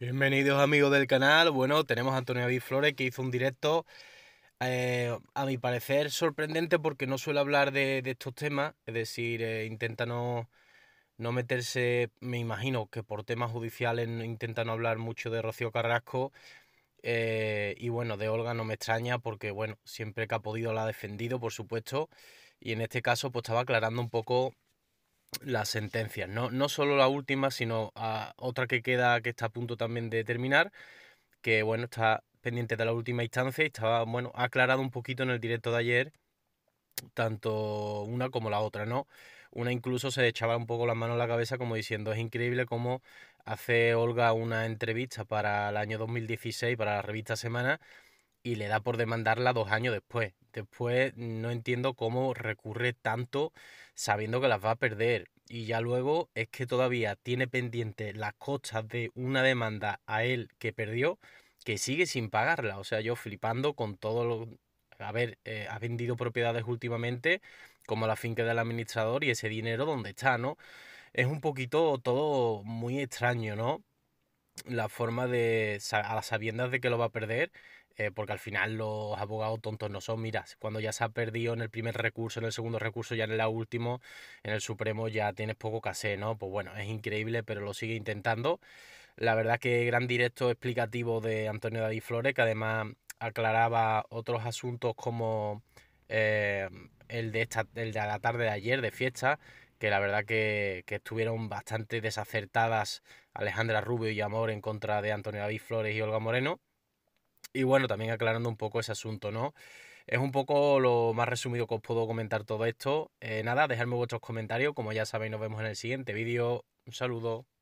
Bienvenidos amigos del canal. Bueno, tenemos a Antonio David Flores que hizo un directo, eh, a mi parecer sorprendente porque no suele hablar de, estos temas, es decir, eh, intenta no, meterse, me imagino que por temas judiciales intenta no hablar mucho de Rocío Carrasco. Eh, y bueno, de Olga no me extraña porque, bueno, siempre que ha podido la ha defendido, por supuesto. Y en este caso, pues estaba aclarando un poco las sentencias, ¿no? no solo la última, sino a ah, otra que queda, que está a punto también de terminar, que bueno, está pendiente de la última instancia y estaba, bueno, aclarado un poquito en el directo de ayer, tanto una como la otra, ¿no? Una incluso se echaba un poco las manos a la cabeza como diciendo, es increíble cómo hace Olga una entrevista para el año 2016, para la revista Semana, y le da por demandarla dos años después. Después no entiendo cómo recurre tanto sabiendo que las va a perder. Y ya luego es que todavía tiene pendiente las costas de una demanda a él que perdió, que sigue sin pagarla. O sea, yo flipando con todo lo... A ver, eh, ha vendido propiedades últimamente, como la finca del administrador, y ese dinero donde está, ¿no? Es un poquito todo muy extraño, ¿no? La forma de, a las sabiendas de que lo va a perder, eh, porque al final los abogados tontos no son. Mira, cuando ya se ha perdido en el primer recurso, en el segundo recurso, ya en el último, en el Supremo ya tienes poco que hacer, ¿no? Pues bueno, es increíble, pero lo sigue intentando. La verdad que gran directo explicativo de Antonio David Flores, que además aclaraba otros asuntos como eh, el, de de la tarde de ayer, de fiesta, que la verdad que, que, estuvieron bastante desacertadas Alejandra Rubio y Amor en contra de Antonio David Flores y Olga Moreno. Y bueno, también aclarando un poco ese asunto, ¿no? Es un poco lo más resumido que os puedo comentar todo esto. Eh, nada, dejadme vuestros comentarios. Como ya sabéis, nos vemos en el siguiente vídeo. Un saludo.